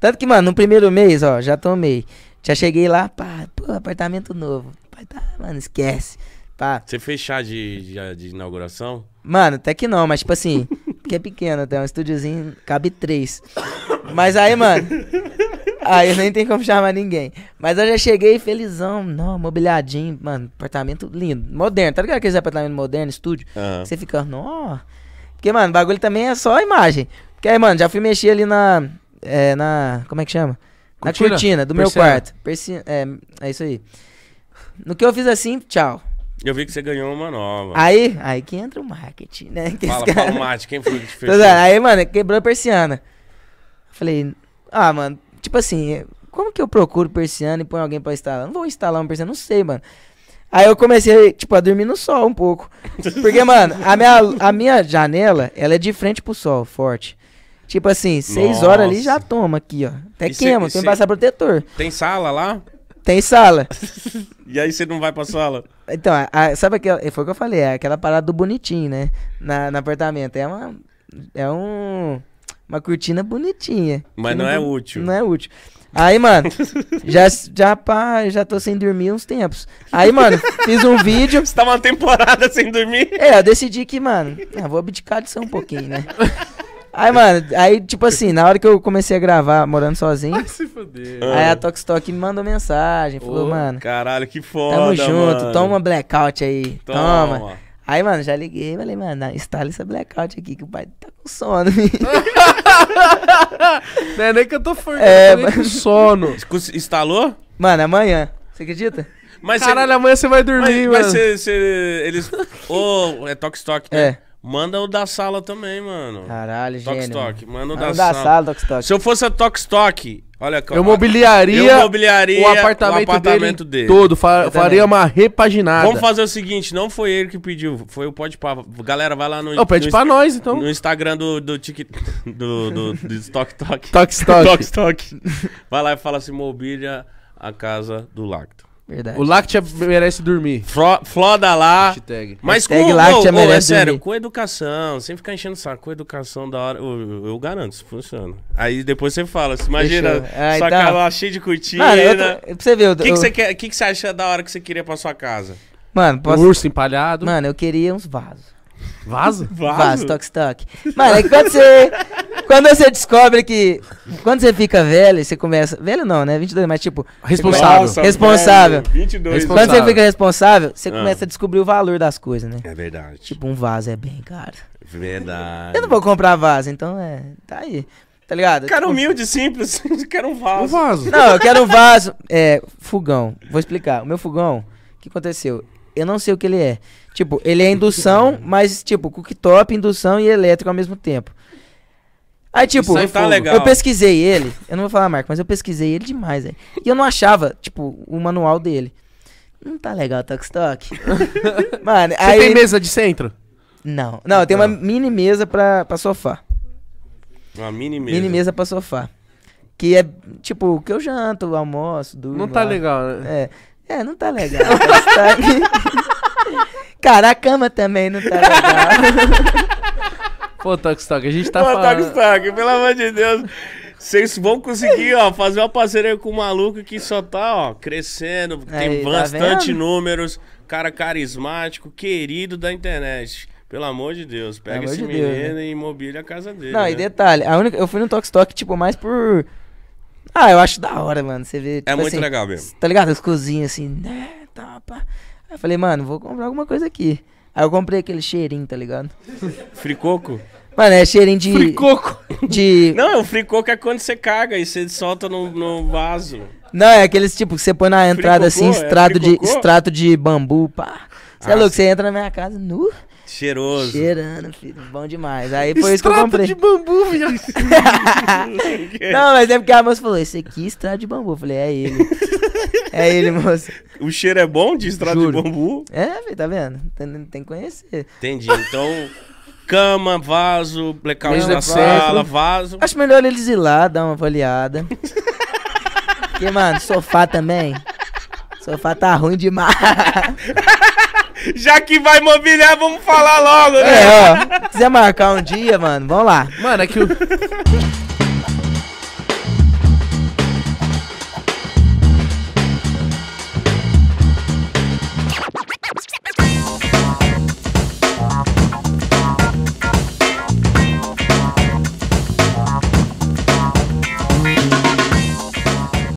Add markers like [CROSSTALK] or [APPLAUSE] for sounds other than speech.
Tanto que, mano, no primeiro mês, ó, já tomei. Já cheguei lá, pá, pô, apartamento novo. Pai, tá, mano, esquece. Pá. Você fez chá de, de, de inauguração? Mano, até que não, mas tipo assim, porque é pequeno, até um estúdiozinho, cabe três. Mas aí, mano. Aí nem tem como chamar ninguém. Mas eu já cheguei felizão, não, mobiliadinho, mano, apartamento lindo, moderno. Tá ligado aqueles apartamentos modernos, estúdio? Uhum. Você fica, não. Porque, mano, bagulho também é só a imagem. Porque aí, mano, já fui mexer ali na, é, na. Como é que chama? Cortina? Na cortina do meu quarto. Persi é, é isso aí. No que eu fiz assim, tchau. Eu vi que você ganhou uma nova. Aí, aí que entra o marketing, né? Que Fala, cara... quem foi que te [LAUGHS] fez? Aí, mano, quebrou a persiana. Falei, ah, mano, tipo assim, como que eu procuro persiana e põe alguém pra instalar? Não vou instalar uma persiana, não sei, mano. Aí eu comecei, tipo, a dormir no sol um pouco. [LAUGHS] Porque, mano, a minha, a minha janela, ela é de frente pro sol, forte. Tipo assim, seis Nossa. horas ali já toma aqui, ó. Até e queima, cê, tem passar protetor. Tem sala lá? Tem sala. [LAUGHS] e aí você não vai pra sala? Então, a, a, sabe aquela. Foi o que eu falei, é aquela parada do bonitinho, né? Na, no apartamento. É uma. É um. Uma cortina bonitinha. Mas não, não, é útil. Não é útil. Aí, mano, [LAUGHS] já, já, pá, já tô sem dormir uns tempos. Aí, mano, fiz um vídeo. [LAUGHS] Você tá uma temporada sem dormir? É, eu decidi que, mano, ah, vou abdicar disso um pouquinho, né? Aí, mano, aí, tipo assim, na hora que eu comecei a gravar morando sozinho. Ai, se fuder. Aí a Tox me mandou mensagem. Falou, Ô, mano. Caralho, que foda. Tamo junto, mano. toma blackout aí. Toma. toma. Aí, mano, já liguei falei, mano, instala essa blackout aqui que o pai tá com sono. [LAUGHS] Não é nem que eu tô forte, é, mas... com sono. [LAUGHS] Instalou? Mano, amanhã. Você acredita? Mas Caralho, cê... amanhã você vai dormir, mas, mano. Mas cê, cê... eles. Ô, oh, é toque toque né? É. Manda o da sala também, mano. Caralho, Tox gênio. Tox manda o ah, da, da sala. sala Se eu fosse a Tox Tox, olha aqui. Eu mobiliaria, eu mobiliaria o apartamento, o apartamento dele, dele. Todo, fa faria uma repaginada. Vamos fazer o seguinte, não foi ele que pediu, foi o Pode Pá. Galera, vai lá no... Oh, pede para pra nós, então. No Instagram do, do Do, do, do Tox Tox. Tox Tox. Vai lá e fala assim, mobília a casa do Lacto. Verdade. O Lactia merece dormir. Fro, floda lá. Hashtag. Mas Hashtag com, Lactia oh, merece oh, é sério, dormir. com educação, sem ficar enchendo o saco, com educação da hora, eu, eu garanto, isso funciona. Aí depois você fala, se imagina, é, Ai, sua tá. casa lá cheia de cortina. pra você ver, o que, que, você que, que você acha da hora que você queria pra sua casa? Mano, posso... Um urso empalhado. Mano, eu queria uns vasos. Vaso? Vaso, Vaso toque, toque. Mano, é que pode ser quando você descobre que. Quando você fica velho, você começa. Velho não, né? 22, mas tipo. Responsável. Nossa, responsável. Velho, 22. Responsável. Quando você fica responsável, você ah. começa a descobrir o valor das coisas, né? É verdade. Tipo, um vaso é bem caro. Verdade. Eu não vou comprar vaso, então é. Tá aí. Tá ligado? Quero tipo, humilde, simples. [LAUGHS] quero um vaso. Um vaso. Não, eu quero um vaso. É, fogão. Vou explicar. O meu fogão, o que aconteceu? Eu não sei o que ele é. Tipo, ele é indução, mas tipo, cooktop, indução e elétrico ao mesmo tempo. Aí, tipo, eu, tá eu pesquisei ele, eu não vou falar Marco mas eu pesquisei ele demais, aí E eu não achava, tipo, o manual dele. Não tá legal o stock [LAUGHS] Mano, Você aí. tem mesa de centro? Não. Não, eu tenho uma mini mesa pra, pra sofá. Uma mini mesa. Mini mesa pra sofá. Que é, tipo, que eu janto, almoço, durmo. Não tá lá. legal, né? É. É, não tá legal. Tá [LAUGHS] Cara, a cama também não tá legal. [LAUGHS] Pô, Tokstok, a gente tá Pô, falando... Pô, Tokstok, pelo amor de Deus. Vocês vão conseguir, ó, fazer uma parceria com o maluco que só tá, ó, crescendo, tem tá bastante tá números, cara carismático, querido da internet. Pelo amor de Deus, pega esse de menino Deus, né? e mobília a casa dele. Não, né? e detalhe, a única, eu fui no Tokstok, tipo, mais por... Ah, eu acho da hora, mano, você vê... É tipo, é muito assim, legal mesmo. Tá ligado? As cozinhas assim, né, tá, pá. Aí eu falei, mano, vou comprar alguma coisa aqui. Aí eu comprei aquele cheirinho, tá ligado? Fricoco? Mano, é cheirinho de. Fricoco? De. Não, o fricoco é quando você caga e você solta no, no vaso. Não, é aqueles tipo que você põe na entrada fricocô, assim, é extrato, é de, extrato de bambu, pá. Você é ah, é louco, você entra na minha casa nu. Cheiroso. Cheirando, filho. Bom demais. Aí foi isso que eu comprei. de bambu, viado. [LAUGHS] [LAUGHS] não, mas é porque a moça falou, esse aqui é estrada de bambu. Eu falei, é ele. é ele, moça. O cheiro é bom de estrada Juro. de bambu? É, filho, tá vendo? Tem, tem que conhecer. Entendi. Então, [LAUGHS] cama, vaso, blackout na sala, vaso. Acho melhor eles ir lá, dar uma avaliada. porque, mano, sofá também. Sofá tá ruim demais. Já que vai mobiliar, vamos falar logo, né? É, ó. Se quiser marcar um dia, mano, vamos lá. Mano, é que o.